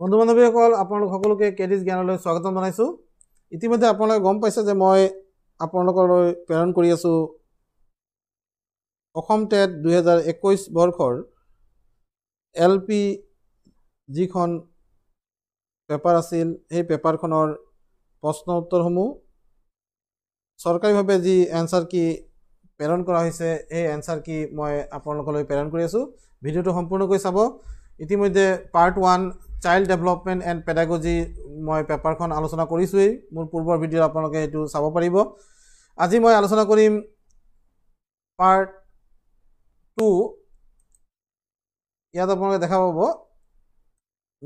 বন্ধু বান্ধৱীসকল আপোনালোক সকলোকে কেডিছ জ্ঞানলৈ স্বাগতম জনাইছোঁ ইতিমধ্যে আপোনালোকে গম পাইছে যে মই আপোনালোকলৈ প্ৰেৰণ কৰি আছোঁ অসম টেট দুহেজাৰ একৈছ বৰ্ষৰ এল পি যিখন পেপাৰ আছিল সেই পেপাৰখনৰ প্ৰশ্ন উত্তৰসমূহ চৰকাৰীভাৱে যি এনচাৰ কি প্ৰেৰণ কৰা হৈছে সেই এনচাৰ কি মই আপোনালোকলৈ প্ৰেৰণ কৰি আছোঁ ভিডিঅ'টো সম্পূৰ্ণকৈ চাব ইতিমধ্যে part one child development and pedagogy মই পেপাৰখন আলোচনা কৰিছোঁৱেই মোৰ পূৰ্বৰ ভিডিঅ'ত আপোনালোকে সেইটো চাব পাৰিব আজি মই আলোচনা কৰিম পাৰ্ট টু ইয়াত আপোনালোকে দেখা পাব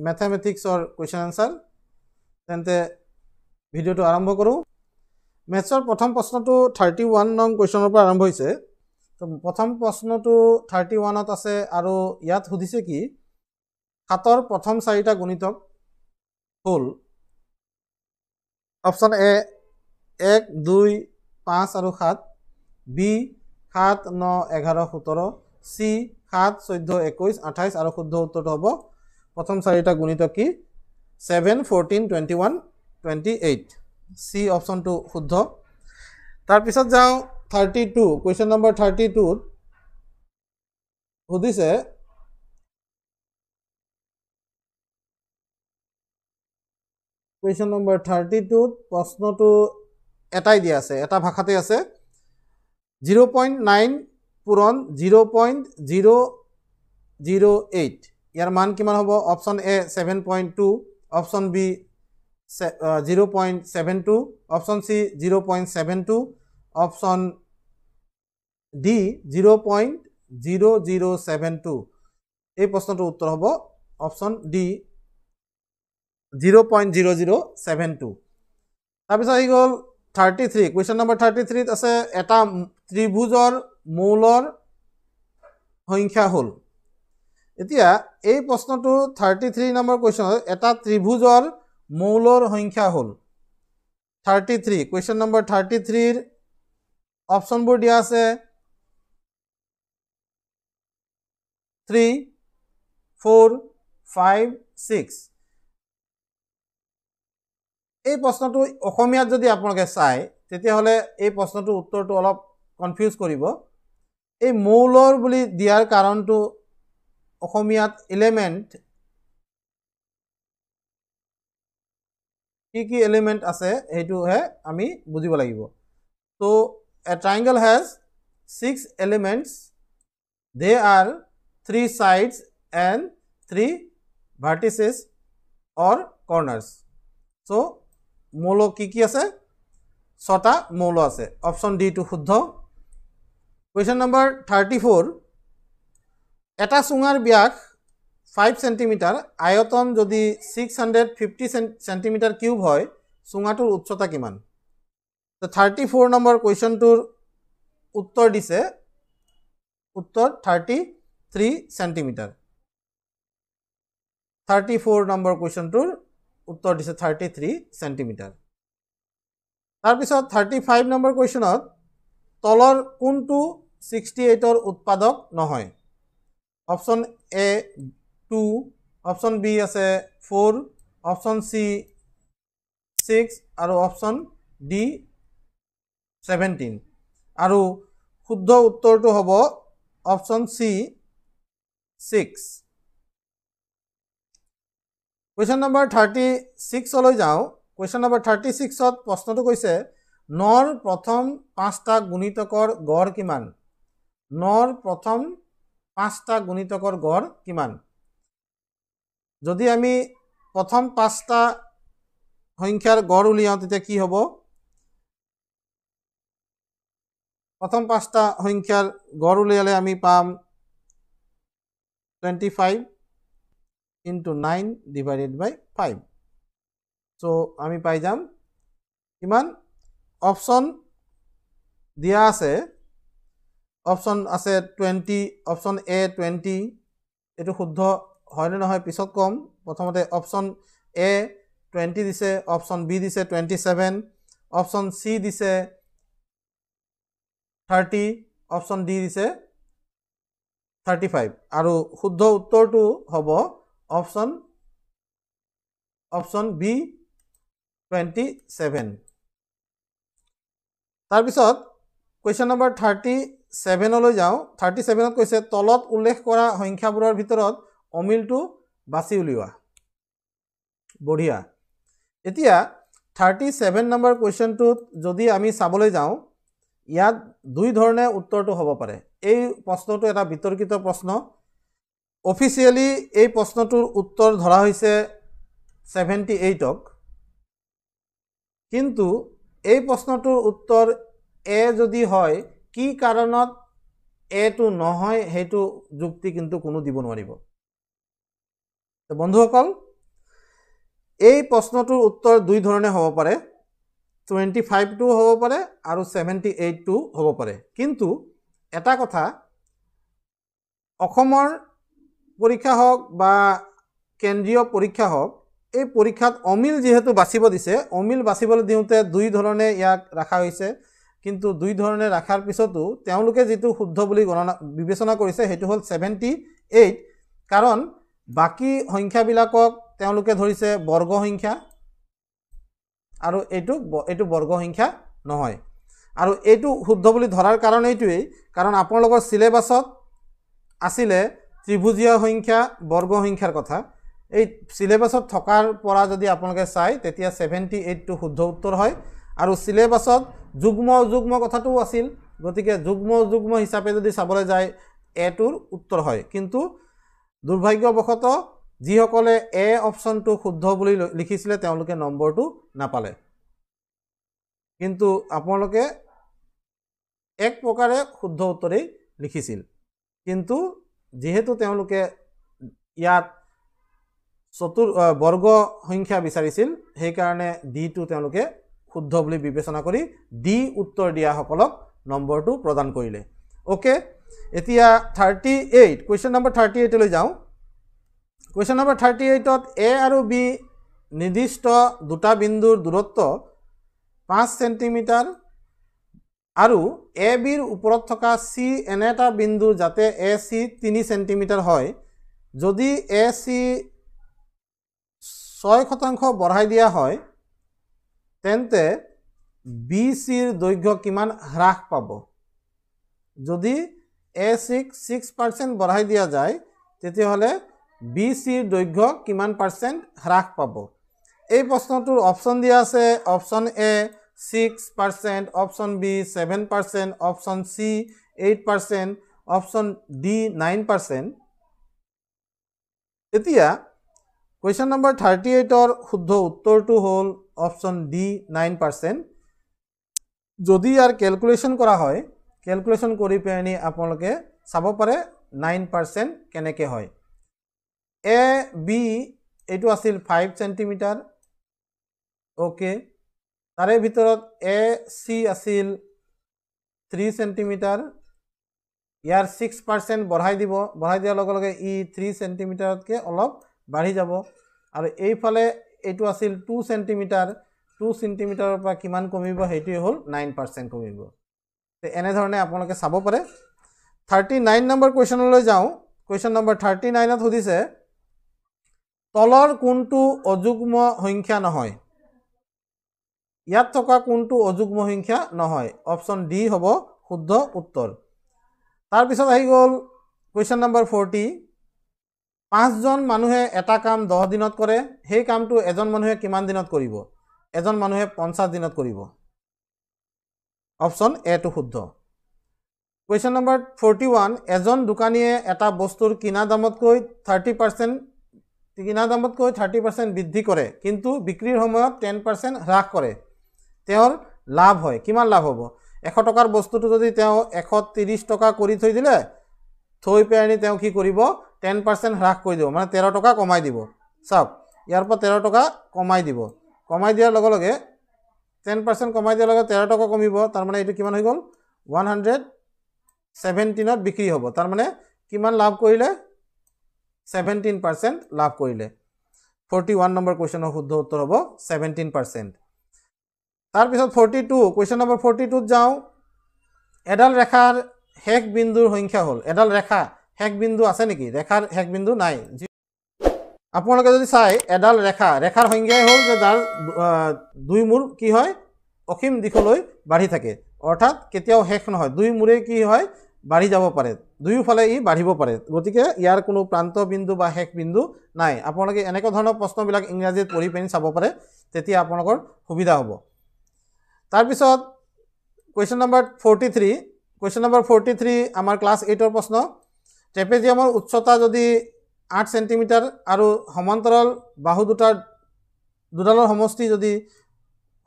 মেথামেটিক্সৰ কুৱেশ্যন এনচাৰ তেন্তে ভিডিঅ'টো আৰম্ভ কৰোঁ মেথছৰ প্ৰথম প্ৰশ্নটো থাৰ্টি ওৱান নং কুৱেশ্যনৰ পৰা আৰম্ভ হৈছে প্ৰথম প্ৰশ্নটো থাৰ্টি ওৱানত আছে আৰু ইয়াত সুধিছে কি সাতৰ প্ৰথম চাৰিটা গণিতক হ'ল অপশ্যন এ এক দুই পাঁচ আৰু সাত বি সাত ন এঘাৰ সোতৰ চি সাত চৈধ্য একৈছ আঠাইছ আৰু শুদ্ধ উত্তৰটো হ'ব প্ৰথম চাৰিটা গণিত কি seven fourteen twenty one twenty eight C অপশ্যনটো শুদ্ধ তাৰপিছত যাওঁ thirty two question number thirty টুত সুধিছে কুৱেশ্যন নম্বৰ থাৰ্টি টুত প্ৰশ্নটো এটাই দিয়া আছে এটা ভাষাতে আছে জিৰ' পইণ্ট নাইন পূৰণ zero' point zero' zero' eight ইয়াৰ মান কিমান হ'ব option A seven point two option B zero' point seven two option C zero' point seven two option D zero' point zero' zero' seven two এই প্ৰশ্নটোৰ উত্তৰ হ'ব option D zero' point zero' zero' seven two তাৰপিছত আহি গ'ল thirty three question number thirty থ্ৰীত আছে এটা ত্ৰিভুজৰ মৌলৰ সংখ্যা হ'ল এতিয়া এই প্ৰশ্নটো থাৰ্টি থ্ৰী নম্বৰ কুৱেশ্যনত এটা ত্ৰিভুজৰ মৌলৰ সংখ্যা হ'ল thirty three question number thirty থ্ৰীৰ অপশ্যনবোৰ দিয়া আছে থ্ৰী ফ'ৰ ফাইভ ছিক্স এই প্ৰশ্নটো অসমীয়াত যদি আপোনালোকে চায় তেতিয়াহ'লে এই প্ৰশ্নটোৰ উত্তৰটো অলপ কনফিউজ কৰিব এই মৌলৰ বুলি দিয়াৰ কাৰণটো অসমীয়াত এলিমেণ্ট কি কি এলিমেণ্ট আছে সেইটোহে আমি বুজিব লাগিব তো a triangle has six elements they are three sides and three vertices or corners so' মৌল কি কি আছে ছটা মৌল আছে অপশ্যন ডিটো শুদ্ধ কুৱেশ্যন নম্বৰ থাৰ্টি ফ'ৰ এটা চুঙাৰ ব্যাস ফাইভ চেণ্টিমিটাৰ আয়তন যদি six hundred fifty centimetre cube হয় চুঙাটোৰ উচ্চতা কিমান থাৰ্টি ফ'ৰ নম্বৰ কুৱেশ্যনটোৰ উত্তৰ দিছে উত্তৰ thirty three centimetre thirty four number কুৱেশ্যনটোৰ উত্তৰ দিছে থাৰ্টি থ্ৰী চেণ্টিমিটাৰ তাৰপিছত থাৰ্টি ফাইভ নম্বৰ কুৱেশ্যনত তলৰ কোনটো ছিক্সটি এইটৰ উৎপাদক নহয় option A two option B আছে ফ'ৰ অপশ্যন চি ছিক্স আৰু অপশ্যন ডি ছেভেণ্টিন আৰু শুদ্ধ উত্তৰটো হ'ব option C six question number thirty ছিক্সলৈ যাওঁ কুৱেশ্যন নম্বৰ থাৰ্টি ছিক্সত প্ৰশ্নটো কৈছে নৰ প্ৰথম পাঁচটা গুণিতকৰ গড় কিমান নৰ প্ৰথম পাঁচটা গুণিতকৰ গড় কিমান যদি আমি প্ৰথম পাঁচটা সংখ্যাৰ গড় উলিয়াওঁ তেতিয়া কি হ'ব প্ৰথম পাঁচটা সংখ্যাৰ গড় উলিয়ালে আমি পাম twenty five into nine divided by five so আমি পাই যাম কিমান অপশন দিয়া আছে অপশন আছে টুৱেণ্টি অপশন এ টুৱেণ্টি এইটো শুদ্ধ হয়নে নহয় পিছত ক'ম প্ৰথমতে অপশ্যন এ টুৱেণ্টি দিছে অপশ্যন বি দিছে টুৱেণ্টি ছেভেন অপশ্যন চি দিছে থাৰ্টি অপশ্যন ডি দিছে থাৰ্টি ফাইভ আৰু শুদ্ধ উত্তৰটো হ'ব option option B twenty seven তাৰপিছত কুৱেশ্যন নম্বৰ থাৰ্টি ছেভেনলৈ যাওঁ থাৰ্টি ছেভেনত কৈছে তলত উল্লেখ কৰা সংখ্যাবোৰৰ ভিতৰত অমিলটো বাছি উলিওৱা বঢ়িয়া এতিয়া থাৰ্টি ছেভেন নম্বৰ কুৱেশ্যনটোত যদি আমি চাবলৈ যাওঁ ইয়াত দুই ধৰণে উত্তৰটো হ'ব পাৰে এই প্ৰশ্নটো এটা বিতৰ্কিত প্ৰশ্ন অফিচিয়েলি এই প্ৰশ্নটোৰ উত্তৰ ধৰা হৈছে ছেভেণ্টি এইটক কিন্তু এই প্ৰশ্নটোৰ উত্তৰ এ যদি হয় কি কাৰণত এটো নহয় সেইটো যুক্তি কিন্তু কোনো দিব নোৱাৰিব বন্ধুসকল এই প্ৰশ্নটোৰ উত্তৰ দুই ধৰণে হ'ব পাৰে টুৱেণ্টি ফাইভটো হ'ব পাৰে আৰু ছেভেণ্টি এইটটোও হ'ব পাৰে কিন্তু এটা কথা অসমৰ পৰীক্ষা হওক বা কেন্দ্ৰীয় পৰীক্ষা হওক এই পৰীক্ষাত অমিল যিহেতু বাচিব দিছে অমিল বাচিবলৈ দিওঁতে দুই ধৰণে ইয়াক ৰখা হৈছে কিন্তু দুই ধৰণে ৰখাৰ পিছতো তেওঁলোকে যিটো শুদ্ধ বুলি গণনা বিবেচনা কৰিছে সেইটো হ'ল ছেভেণ্টি এইট কাৰণ বাকী সংখ্যাবিলাকক তেওঁলোকে ধৰিছে বৰ্গ সংখ্যা আৰু এইটো এইটো বৰ্গ সংখ্যা নহয় আৰু এইটো শুদ্ধ বুলি ধৰাৰ কাৰণ এইটোৱেই কাৰণ আপোনালোকৰ চিলেবাছত আছিলে ত্ৰিভুজীয় সংখ্যা বৰ্গ সংখ্যাৰ কথা এই চিলেবাছত থকাৰ পৰা যদি আপোনালোকে চাই তেতিয়া ছেভেণ্টি এইটটো শুদ্ধ উত্তৰ হয় আৰু চিলেবাছত যুগ্ম যুগ্ম কথাটোও আছিল গতিকে যুগ্ম যুগ্ম হিচাপে যদি চাবলৈ যায় এটোৰ উত্তৰ হয় কিন্তু দুৰ্ভাগ্যবশতঃ যিসকলে এ অপশ্যনটো শুদ্ধ বুলি লিখিছিলে তেওঁলোকে নম্বৰটো নাপালে কিন্তু আপোনালোকে এক প্ৰকাৰে শুদ্ধ উত্তৰেই লিখিছিল কিন্তু যিহেতু তেওঁলোকে ইয়াত চতুৰ বৰ্গ সংখ্যা বিচাৰিছিল সেইকাৰণে ডিটো তেওঁলোকে শুদ্ধ বুলি বিবেচনা কৰি ডি উত্তৰ দিয়াসকলক নম্বৰটো প্ৰদান কৰিলে অ'কে এতিয়া thirty eight question number thirty এইটলৈ যাওঁ কুৱেশ্যন নম্বৰ থাৰ্টি এইটত এ আৰু বি নিৰ্দিষ্ট দুটা বিন্দুৰ দূৰত্ব পাঁচ ছেণ্টিমিটাৰ আৰু এ বিৰ ওপৰত থকা চি এনে এটা বিন্দু যাতে এ চি তিনি চেণ্টিমিটাৰ হয় যদি এ চি ছয় শতাংশ বঢ়াই দিয়া হয় তেন্তে বি চিৰ দৈৰ্ঘ্য কিমান হ্ৰাস পাব যদি এ চিক ছিক্স পাৰ্চেণ্ট বঢ়াই দিয়া যায় তেতিয়াহ'লে বি চিৰ দৈৰ্ঘ্য কিমান পাৰ্চেণ্ট হ্ৰাস পাব এই প্ৰশ্নটোৰ অপশ্যন দিয়া আছে option A six percent option b seven percent option c eight percent option d nine percent etia question number 38 or khuddho uttor to hole option d nine percent jodi ar calculation kora hoy calculation kori pani apnaloke sabo pare nine percent keneke hoy a b it was still five centimeter okay তাৰে ভিতৰত A C আছিল three centimetre ইয়াৰ six percent বঢ়াই দিব বঢ়াই দিয়াৰ লগে লগে ই থ্ৰী চেণ্টিমিটাৰতকৈ অলপ বাঢ়ি যাব আৰু এইফালে এইটো আছিল টু চেণ্টিমিটাৰ টু চেণ্টিমিটাৰৰ পৰা কিমান কমিব সেইটোৱে হ'ল নাইন পাৰ্চেণ্ট কমিব এনেধৰণে আপোনালোকে চাব পাৰে থাৰ্টি নাইন নম্বৰ কুৱেশ্যনলৈ যাওঁ কুৱেশ্যন নম্বৰ থাৰ্টি নাইনত সুধিছে তলৰ কোনটো অযুগ্ম সংখ্যা নহয় ইয়াত থকা কোনটো অযুগ্ম সংখ্যা নহয় অপশ্যন ডি হ'ব শুদ্ধ উত্তৰ তাৰপিছত আহি গ'ল কুৱেশ্যন নম্বৰ ফৰ্টি পাঁচজন মানুহে এটা কাম দহ দিনত কৰে সেই কামটো এজন মানুহে কিমান দিনত কৰিব এজন মানুহে পঞ্চাছ দিনত কৰিব অপশ্যন এটো শুদ্ধ কুৱেশ্যন নম্বৰ ফৰ্টি ওৱান এজন দোকানীয়ে এটা বস্তুৰ কিনা দামতকৈ থাৰ্টি পাৰ্চেণ্ট কিনা দামতকৈ থাৰ্টি পাৰ্চেণ্ট বৃদ্ধি কৰে কিন্তু বিক্ৰীৰ সময়ত টেন পাৰ্চেণ্ট হ্ৰাস কৰে তেওঁৰ লাভ হয় কিমান লাভ হ'ব এশ টকাৰ বস্তুটো যদি তেওঁ এশ ত্ৰিছ টকা কৰি থৈ দিলে থৈ পেলাই তেওঁ কি কৰিব টেন পাৰ্চেণ্ট হ্ৰাস কৰি দিব মানে তেৰ টকা কমাই দিব চাওক ইয়াৰ পৰা তেৰ টকা কমাই দিব কমাই দিয়াৰ লগে লগে টেন পাৰ্চেণ্ট কমাই দিয়াৰ লগে লগে তেৰ টকা কমিব তাৰমানে এইটো কিমান হৈ গ'ল ওৱান হাণ্ড্ৰেড ছেভেণ্টিনত বিক্ৰী হ'ব তাৰমানে কিমান লাভ কৰিলে ছেভেণ্টিন পাৰ্চেণ্ট লাভ কৰিলে ফৰ্টি ওৱান নম্বৰ কুৱেশ্যনৰ শুদ্ধ উত্তৰ হ'ব ছেভেণ্টিন পাৰ্চেণ্ট তাৰপিছত forty two question number forty টুত যাওঁ এডাল ৰেখাৰ শেষ বিন্দুৰ সংখ্যা হ'ল এডাল ৰেখা শেষ বিন্দু আছে নেকি ৰেখাৰ শেষ বিন্দু নাই যি আপোনালোকে যদি চাই এডাল ৰেখা ৰেখাৰ সংজ্ঞাই হ'ল যে যাৰ দুই মূৰ কি হয় অসীম দিশলৈ বাঢ়ি থাকে অৰ্থাৎ কেতিয়াও শেষ নহয় দুই মূৰেই কি হয় বাঢ়ি যাব পাৰে দুয়োফালে ই বাঢ়িব পাৰে গতিকে ইয়াৰ কোনো প্ৰান্তবিন্দু বা শেষ বিন্দু নাই আপোনালোকে এনেকুৱা ধৰণৰ প্ৰশ্নবিলাক ইংৰাজীত পঢ়ি পিনি চাব পাৰে তেতিয়া আপোনালোকৰ সুবিধা হ'ব তাৰ পিছত question number forty three question number forty three আমাৰ ক্লাছ এইটৰ প্ৰশ্ন ট্ৰেপেজিয়ামৰ উচ্চতা যদি আঠ চেণ্টিমিটাৰ আৰু সমান্তৰাল বাহু দুটাৰ দুডালৰ সমষ্টি যদি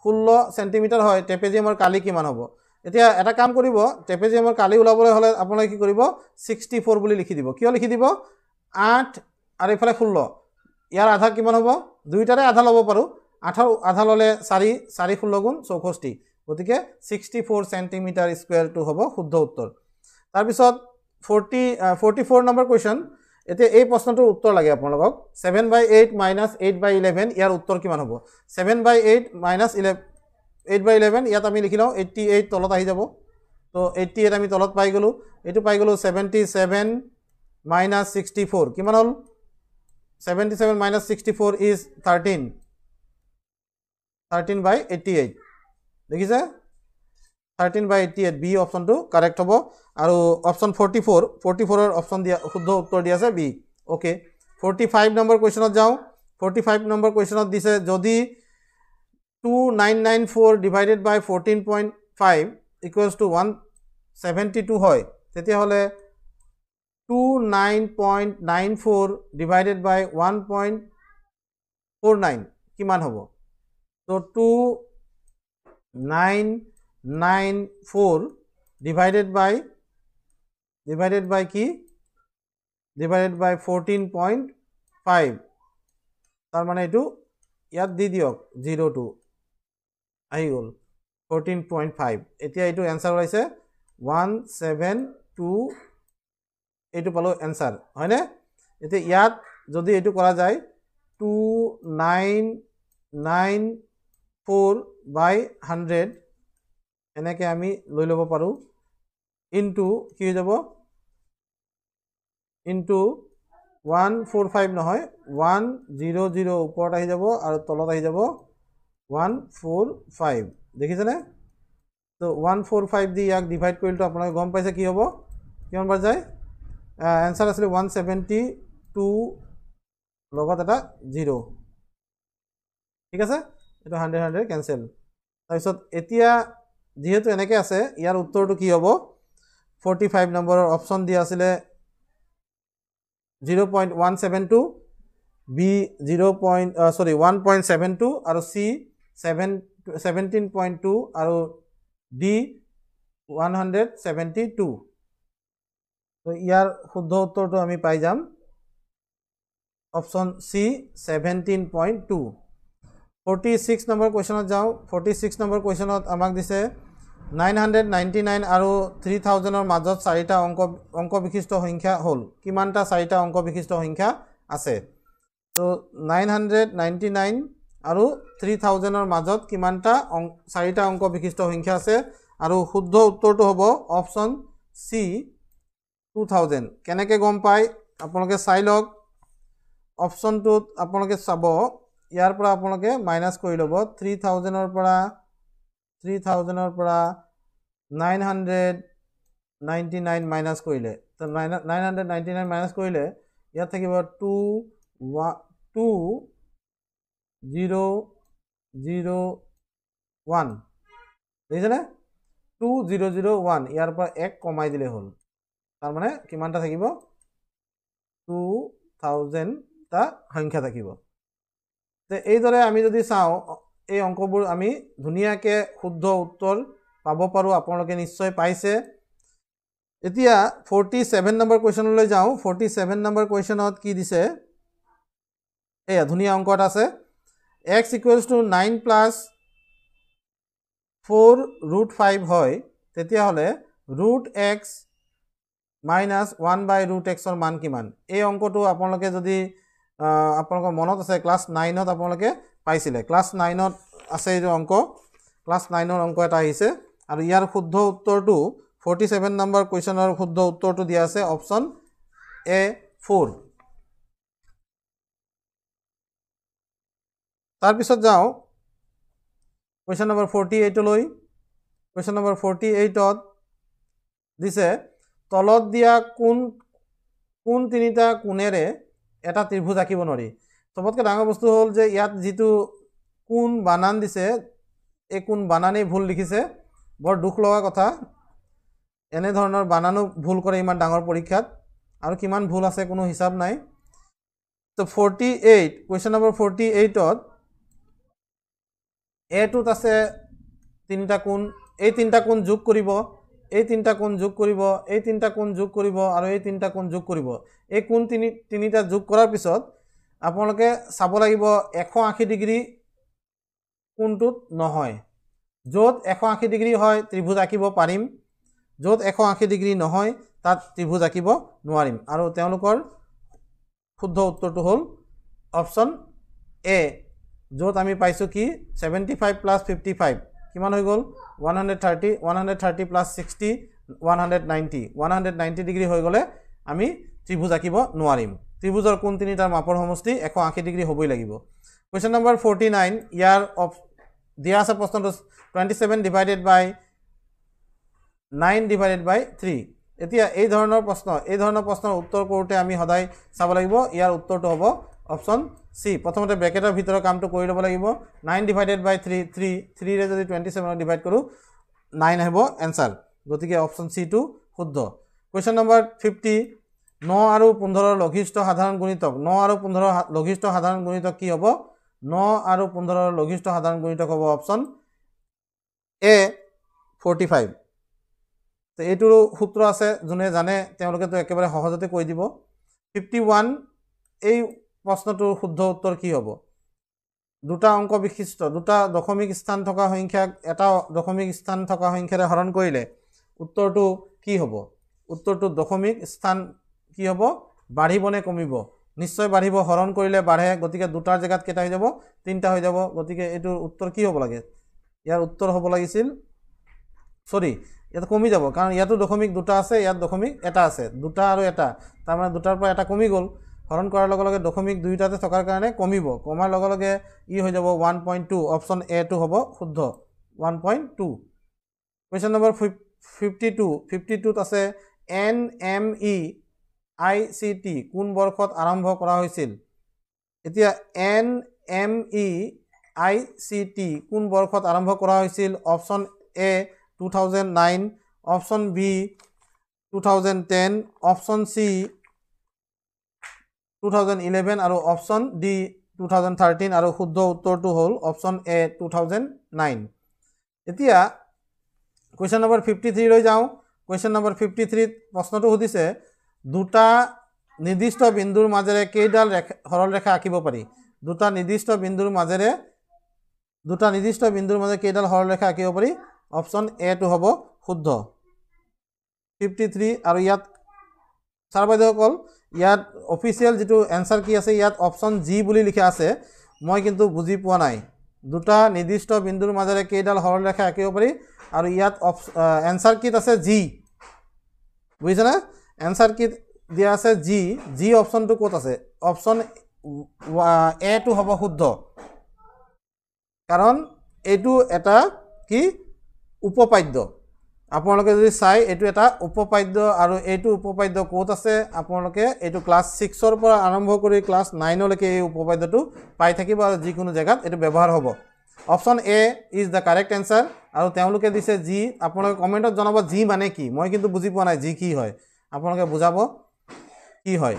ষোল্ল চেণ্টিমিটাৰ হয় ট্ৰেপেজিয়ামৰ কালি কিমান হ'ব এতিয়া এটা কাম কৰিব ট্ৰেপেজিয়ামৰ কালি ওলাবলৈ হ'লে আপোনালোকে কি কৰিব ছিক্সটি ফ'ৰ বুলি লিখি দিব কিয় লিখি দিব আঠ আৰু এইফালে ষোল্ল ইয়াৰ আধা কিমান হ'ব দুইটাৰে আধা ল'ব পাৰোঁ আঠা আধা ল'লে চাৰি চাৰি ষোল্ল গুণ চৌষষ্ঠি গতিকে ছিক্সটি ফ'ৰ চেণ্টিমিটাৰ স্কুৱেৰটো হ'ব শুদ্ধ উত্তৰ তাৰপিছত forty forty four number question এতিয়া এই প্ৰশ্নটোৰ উত্তৰ লাগে আপোনালোকক seven by eight minus eight by eleven ইয়াৰ উত্তৰ কিমান হ'ব ছেভেন বাই এইট মাইনাছ ইলে এইট বাই ইলেভেন ইয়াত আমি লিখি লওঁ এইট্টি এইট তলত আহি যাব তো এইট্টি এইট আমি তলত পাই গ'লোঁ এইটো পাই গ'লোঁ seventy seven minus sixty four কিমান হ'ল seventy seven minus sixty four is thirteen thirteen by eighty eight দেখিছে thirteen by eighty eight B অপশ্যনটো কাৰেক্ট হ'ব আৰু অপশ্যন ফৰ্টি ফ'ৰ ফৰ্টি ফ'ৰৰ অপশ্যন দিয়া শুদ্ধ উত্তৰ দিয়া আছে B okay forty five number কুৱেশ্যনত যাওঁ ফৰ্টি ফাইভ নম্বৰ কুৱেশ্যনত দিছে যদি two nine nine four divided by fourteen point five equals two one seventy two হয় তেতিয়াহ'লে two nine point nine four divided by one point four nine কিমান হ'ব So, 2 9 9 4 divided by divided by কি divided by 14.5 তার মানে এটু ইয়াত দি দিয়ক 0 2 আহি গ'ল 14.5 এতিয়া এইটো এনসার ওলাইছে 172 এইটো পালো এনসার হয়নে এতিয়া ইয়াত যদি এইটো কৰা যায় 2 9 9 4 by 100 एने के आमी लोई लोब पारू into की जब into 145 नहोई 100 उपर आही जब और तलत आही जब 145 देखी जने तो 145 दी याग divide को इल्ट आपना गम पाई से की होब क्यों बार जाए आंसर असले 172 लोगा तटा 0 ठीक है सर এইটো হাণ্ড্ৰেড হাণ্ড্ৰেড কেঞ্চেল তাৰপিছত এতিয়া যিহেতু এনেকৈ আছে ইয়াৰ উত্তৰটো কি হ'ব ফৰ্টি ফাইভ নম্বৰৰ অপশ্যন দিয়া আছিলে zero' point one seven two B zero' point sorry one point seven two আৰু C seven seventeen point two আৰু D one hundred seventy two তো ইয়াৰ শুদ্ধ উত্তৰটো আমি পাই যাম option C seventeen point two forty six number কুৱেশ্যনত যাওঁ ফৰ্টি ছিক্স নম্বৰ কুৱেশ্যনত আমাক দিছে নাইন হাণ্ড্ৰেড নাইণ্টি নাইন আৰু থ্ৰী থাউজেণ্ডৰ মাজত চাৰিটা অংক অংক বিশিষ্ট সংখ্যা হ'ল কিমানটা চাৰিটা অংক বিশিষ্ট সংখ্যা আছে তো নাইন হাণ্ড্ৰেড নাইণ্টি নাইন আৰু থ্ৰী থাউজেণ্ডৰ মাজত কিমানটা অং চাৰিটা অংক বিশিষ্ট সংখ্যা আছে আৰু শুদ্ধ উত্তৰটো হ'ব অপশ্যন চি টু থাউজেণ্ড কেনেকৈ গম পায় আপোনালোকে চাই লওক অপশ্যনটোত আপোনালোকে চাব ইয়াৰ পৰা আপোনালোকে মাইনাছ কৰি ল'ব থ্ৰী থাউজেণ্ডৰ পৰা থ্ৰী থাউজেণ্ডৰ পৰা nine hundred ninety nine minus কৰিলে তো nine nine hundred ninety nine minus কৰিলে ইয়াত থাকিব two one two zero' zero' one দেখিছেনে টু জিৰ' জিৰ' ওৱান ইয়াৰ পৰা এক কমাই দিলে হ'ল তাৰমানে কিমানটা থাকিব টু থাউজেণ্ডটা সংখ্যা থাকিব তে এইদৰে আমি যদি চাওঁ এই অংকবোৰ আমি ধুনীয়াকৈ শুদ্ধ উত্তৰ পাব পাৰোঁ আপোনালোকে নিশ্চয় পাইছে এতিয়া ফৰ্টি ছেভেন নম্বৰ কুৱেশ্যনলৈ যাওঁ ফৰ্টি ছেভেন নম্বৰ কুৱেশ্যনত কি দিছে এয়া ধুনীয়া অংকত আছে x equals two nine plus four root five হয় তেতিয়াহ'লে root x minus one by root এক্সৰ মান কিমান এই অংকটো আপোনালোকে যদি আপোনালোকৰ মনত আছে ক্লাছ নাইনত আপোনালোকে পাইছিলে ক্লাছ নাইনত আছে এইটো অংক ক্লাছ নাইনৰ অংক এটা আহিছে আৰু ইয়াৰ শুদ্ধ উত্তৰটো ফৰ্টি ছেভেন নম্বৰ কুৱেশ্যনৰ শুদ্ধ উত্তৰটো দিয়া আছে অপশ্যন এ ফ'ৰ তাৰপিছত যাওঁ কুৱেশ্যন নম্বৰ ফৰ্টি এইটলৈ কুৱেশ্যন নম্বৰ ফৰ্টি এইটত দিছে তলত দিয়া কোন কোন তিনিটা কোণেৰে এটা ত্ৰিভুজ আঁকিব নোৱাৰি চবতকৈ ডাঙৰ বস্তু হ'ল যে ইয়াত যিটো কোন বানান দিছে এই কোন বানানেই ভুল লিখিছে বৰ দুখ লগা কথা এনেধৰণৰ বানানো ভুল কৰে ইমান ডাঙৰ পৰীক্ষাত আৰু কিমান ভুল আছে কোনো হিচাপ নাই তো forty eight question number forty এইটত এটোত আছে তিনিটা কোণ এই তিনিটা কোণ যোগ কৰিব এই তিনিটা কোণ যোগ কৰিব এই তিনিটা কোণ যোগ কৰিব আৰু এই তিনিটা কোণ যোগ কৰিব এই কোণ তিনি তিনিটা যোগ কৰাৰ পিছত আপোনালোকে চাব লাগিব এশ আশী ডিগ্ৰী কোণটোত নহয় য'ত এশ আশী ডিগ্ৰী হয় ত্ৰিভুজ আঁকিব পাৰিম য'ত এশ আশী ডিগ্ৰী নহয় তাত ত্ৰিভুজ আঁকিব নোৱাৰিম আৰু তেওঁলোকৰ শুদ্ধ উত্তৰটো হ'ল অপশ্যন এ য'ত আমি পাইছোঁ কি seventy five plus fifty five কিমান হৈ গ'ল one hundred thirty one hundred thirty plus sixty one hundred ninety one hundred ninety degree হৈ গ'লে আমি ত্ৰিভুজ আঁকিব নোৱাৰিম ত্ৰিভুজৰ কোন তিনিটাৰ মাপৰ সমষ্টি এশ আশী ডিগ্ৰী হ'বই লাগিব কুৱেশ্যন নম্বৰ ফৰ্টি নাইন ইয়াৰ অপ দিয়া আছে প্ৰশ্নটো twenty seven divided by nine divided by three এতিয়া এই ধৰণৰ প্ৰশ্ন এই ধৰণৰ প্ৰশ্নৰ উত্তৰ কৰোঁতে আমি সদায় চাব লাগিব ইয়াৰ উত্তৰটো হ'ব অপশ্যন চি প্ৰথমতে ব্ৰেকেটৰ ভিতৰৰ কামটো কৰি ল'ব লাগিব nine divided by three three থ্ৰীৰে যদি টুৱেণ্টি ছেভেনত ডিভাইড কৰোঁ নাইন হ'ব এনচাৰ গতিকে অপশ্যন চিটো শুদ্ধ কুৱেশ্যন নম্বৰ ফিফটি ন আৰু পোন্ধৰৰ লঘিষ্ঠ সাধাৰণ গুণিতক ন আৰু পোন্ধৰৰ লঘিষ্ঠ সাধাৰণ গণিতক কি হ'ব ন আৰু পোন্ধৰৰ লঘিষ্ঠ সাধাৰণ গুণিতক হ'ব অপশ্যন এ ফৰ্টি ফাইভ তো এইটোৰো সূত্ৰ আছে যোনে জানে তেওঁলোকেতো একেবাৰে সহজতে কৈ দিব ফিফটি ওৱান এই প্ৰশ্নটোৰ শুদ্ধ উত্তৰ কি হ'ব দুটা অংক বিশিষ্ট দুটা দশমিক স্থান থকা সংখ্যাক এটা দশমিক স্থান থকা সংখ্যাৰে হৰণ কৰিলে উত্তৰটো কি হ'ব উত্তৰটো দশমিক স্থান কি হ'ব বাঢ়িবনে কমিব নিশ্চয় বাঢ়িব হৰণ কৰিলে বাঢ়ে গতিকে দুটাৰ জেগাত কেইটা হৈ যাব তিনিটা হৈ যাব গতিকে এইটোৰ উত্তৰ কি হ'ব লাগে ইয়াৰ উত্তৰ হ'ব লাগিছিল চৰি ইয়াত কমি যাব কাৰণ ইয়াতো দশমিক দুটা আছে ইয়াত দশমিক এটা আছে দুটা আৰু এটা তাৰমানে দুটাৰ পৰা এটা কমি গ'ল হৰণ কৰাৰ লগে লগে দশমিক দুয়োটাতে থকাৰ কাৰণে কমিব কমাৰ লগে লগে ই হৈ যাব ওৱান পইণ্ট টু অপশ্যন এটো হ'ব শুদ্ধ one point two question number fifty two fifty টুত আছে N M E I C T কোন বৰ্ষত আৰম্ভ কৰা হৈছিল এতিয়া N M E I C T কোন বৰ্ষত আৰম্ভ কৰা হৈছিল option A two thousand nine option B two thousand ten option C 2011 আৰু অপশ্যন ডি 2013 থাউজেণ্ড থাৰ্টিন আৰু শুদ্ধ উত্তৰটো হ'ল অপশ্যন এ টু এতিয়া কুৱেশ্যন নম্বৰ ফিফটি থ্ৰীলৈ যাওঁ কুৱেশ্যন নম্বৰ ফিফটি থ্ৰীত প্ৰশ্নটো সুধিছে দুটা নিৰ্দিষ্ট বিন্দুৰ মাজেৰে কেইডাল সৰলৰেখা আঁকিব পাৰি দুটা নিৰ্দিষ্ট বিন্দুৰ মাজেৰে দুটা নিৰ্দিষ্ট বিন্দুৰ মাজেৰে কেইডাল সৰলৰেখা আঁকিব পাৰি অপশ্যন এটো হ'ব শুদ্ধ ফিফটি থ্ৰী আৰু ইয়াত ছাৰ বাইদেউসকল ইয়াত অফিচিয়েল যিটো এনচাৰ কি আছে ইয়াত অপশ্যন জি বুলি লিখা আছে মই কিন্তু বুজি পোৱা নাই দুটা নিৰ্দিষ্ট বিন্দুৰ মাজেৰে কেইডাল সৰলৰেখা আঁকিব পাৰি আৰু ইয়াত অপ এনচাৰ কিট আছে জি বুজিছানে এনচাৰ কিট দিয়া আছে জি জি অপশ্যনটো ক'ত আছে অপশ্যন এটো হ'ব শুদ্ধ কাৰণ এইটো এটা কি উপপাদ্য আপোনালোকে যদি চাই এইটো এটা উপপাদ্য আৰু এইটো উপপাদ্য ক'ত আছে আপোনালোকে এইটো ক্লাছ ছিক্সৰ পৰা আৰম্ভ কৰি ক্লাছ নাইনলৈকে এই উপপাদ্যটো পাই থাকিব আৰু যিকোনো জেগাত এইটো ব্যৱহাৰ হ'ব option A is the correct answer আৰু তেওঁলোকে দিছে জি আপোনালোকে কমেণ্টত জনাব জি মানে কি মই কিন্তু বুজি পোৱা নাই জি কি হয় আপোনালোকে বুজাব কি হয়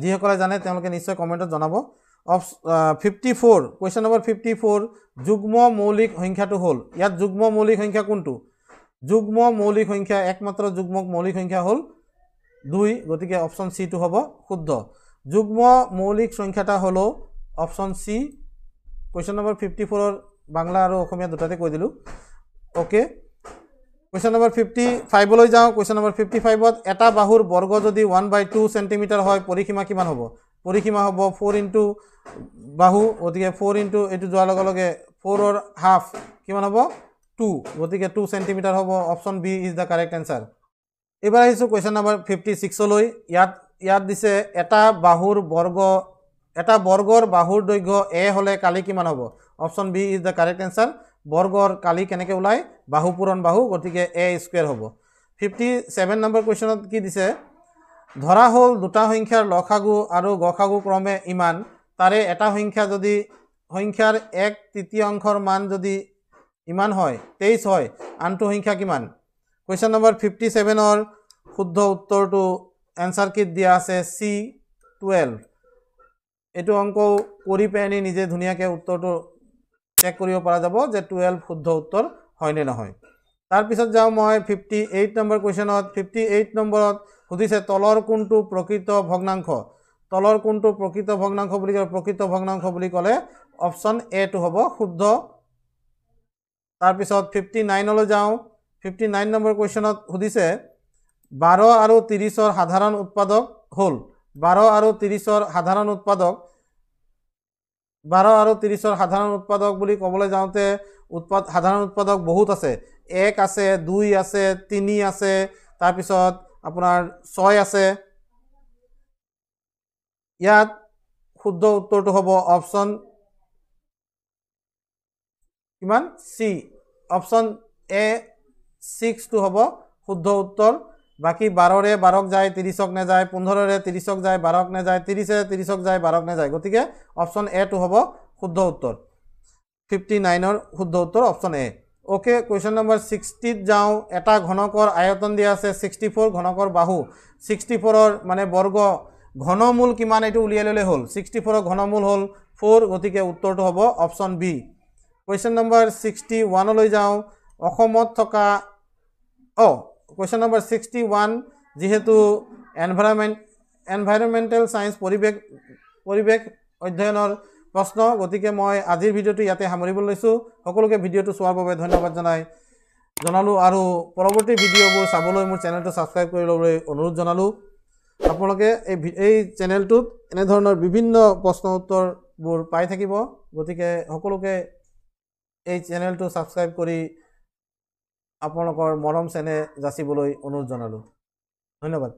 যিসকলে জানে তেওঁলোকে নিশ্চয় কমেণ্টত জনাব অপ fifty four question number fifty four যুগ্ম মৌলিক সংখ্যাটো হ'ল ইয়াত যুগ্ম মৌলিক সংখ্যা কোনটো যুগ্ম মৌলিক সংখ্যা একমাত্ৰ যুগ্মক মৌলিক সংখ্যা হ'ল দুই গতিকে অপশ্যন চিটো হ'ব শুদ্ধ যুগ্ম মৌলিক সংখ্যা এটা হ'লেও option C question number fifty ফ'ৰৰ বাংলা আৰু অসমীয়া দুটাতে কৈ দিলোঁ অ'কে কুৱেশ্যন নম্বৰ ফিফটি ফাইভলৈ যাওঁ কুৱেশ্যন নম্বৰ ফিফটি ফাইভত এটা বাহুৰ বৰ্গ যদি ওৱান বাই টু চেণ্টিমিটাৰ হয় পৰিসীমা কিমান হ'ব পৰিসীমা হ'ব ফ'ৰ ইণ্টু বাহু গতিকে ফ'ৰ ইণ্টু এইটো যোৱাৰ লগে লগে ফ'ৰৰ হাফ কিমান হ'ব টু গতিকে টু চেণ্টিমিটাৰ হ'ব option B is the correct answer এইবাৰ আহিছোঁ কুৱেশ্যন নাম্বাৰ ফিফটি ছিক্সলৈ ইয়াত ইয়াত দিছে এটা বাহুৰ বৰ্গ এটা বৰ্গৰ বাহুৰ দৈৰ্ঘ্য এ হ'লে কালি কিমান হ'ব option B is the correct answer বৰ্গৰ কালি কেনেকৈ ওলায় বাহু পূৰণ বাহু গতিকে এ স্কুৱেৰ হ'ব ফিফটি ছেভেন নম্বৰ কুৱেশ্যনত কি দিছে ধৰা হ'ল দুটা সংখ্যাৰ লখাগু আৰু গসাগু ক্ৰমে ইমান তাৰে এটা সংখ্যা যদি সংখ্যাৰ এক তৃতীয় অংশৰ মান যদি ইমান হয় তেইছ হয় আনটো সংখ্যা কিমান কুৱেশ্যন নম্বৰ ফিফটি ছেভেনৰ শুদ্ধ উত্তৰটো এনচাৰ কিট দিয়া আছে চি টুৱেলভ এইটো অংক কৰি পেনি নিজে ধুনীয়াকৈ উত্তৰটো চেক কৰিব পৰা যাব যে টুৱেলভ শুদ্ধ উত্তৰ হয়নে নহয় তাৰপিছত যাওঁ মই ফিফটি এইট নম্বৰ কুৱেশ্যনত ফিফটি এইট নম্বৰত সুধিছে তলৰ কোনটো প্ৰকৃত ভগ্নাংশ তলৰ কোনটো প্ৰকৃত ভগ্নাংশ বুলি ক'লে প্ৰকৃত ভগ্নাংশ বুলি ক'লে অপশ্যন এটো হ'ব শুদ্ধ তাৰপিছত ফিফটি নাইনলৈ যাওঁ ফিফটি নাইন নম্বৰ কুৱেশ্যনত সুধিছে বাৰ আৰু ত্ৰিছৰ সাধাৰণ উৎপাদক হ'ল বাৰ আৰু ত্ৰিছৰ সাধাৰণ উৎপাদক বাৰ আৰু ত্ৰিছৰ সাধাৰণ উৎপাদক বুলি ক'বলৈ যাওঁতে উৎপাদ সাধাৰণ উৎপাদক বহুত আছে এক আছে দুই আছে তিনি আছে তাৰপিছত আপোনাৰ ছয় আছে ইয়াত শুদ্ধ উত্তৰটো হ'ব অপশ্যন কিমান সি অপশ্যন এ ছিক্সটো হ'ব শুদ্ধ উত্তৰ বাকী বাৰৰে বাৰক যায় ত্ৰিছক নাযায় পোন্ধৰৰে ত্ৰিছক যায় বাৰক নাযায় ত্ৰিছেৰে ত্ৰিছক যায় বাৰক নাযায় গতিকে অপশ্যন এটো হ'ব শুদ্ধ উত্তৰ ফিফটি নাইনৰ শুদ্ধ উত্তৰ option A okay question number ছিক্সটিত যাওঁ এটা ঘনকৰ আয়তন দিয়া আছে ছিক্সটি ফ'ৰ ঘনকৰ বাহু ছিক্সটি ফ'ৰৰ মানে বৰ্গ ঘনমূল কিমান এইটো উলিয়াই ল'লে হ'ল ছিক্সটি ফ'ৰৰ ঘনমূল হ'ল ফ'ৰ গতিকে উত্তৰটো হ'ব option B question number sixty ওৱানলৈ যাওঁ অসমত থকা অ' কুৱেশ্যন নম্বৰ ছিক্সটি ওৱান যিহেতু এনভাইৰমেণ্ট এনভাইৰমেণ্টেল ছায়েন্স পৰিৱেশ পৰিৱেশ অধ্যয়নৰ প্ৰশ্ন গতিকে মই আজিৰ ভিডিঅ'টো ইয়াতে সামৰিবলৈ লৈছোঁ সকলোকে ভিডিঅ'টো চোৱাৰ বাবে ধন্যবাদ জনাই জনালোঁ আৰু পৰৱৰ্তী ভিডিঅ'বোৰ চাবলৈ মোৰ চেনেলটো ছাবস্ক্ৰাইব কৰি ল'বলৈ অনুৰোধ জনালোঁ আপোনালোকে এই এই চেনেলটোত এনেধৰণৰ বিভিন্ন প্ৰশ্ন উত্তৰবোৰ পাই থাকিব গতিকে সকলোকে এই চেনেলটো ছাবস্ক্ৰাইব কৰি আপোনালোকৰ মৰম চেনেহ যাচিবলৈ অনুৰোধ জনালোঁ ধন্যবাদ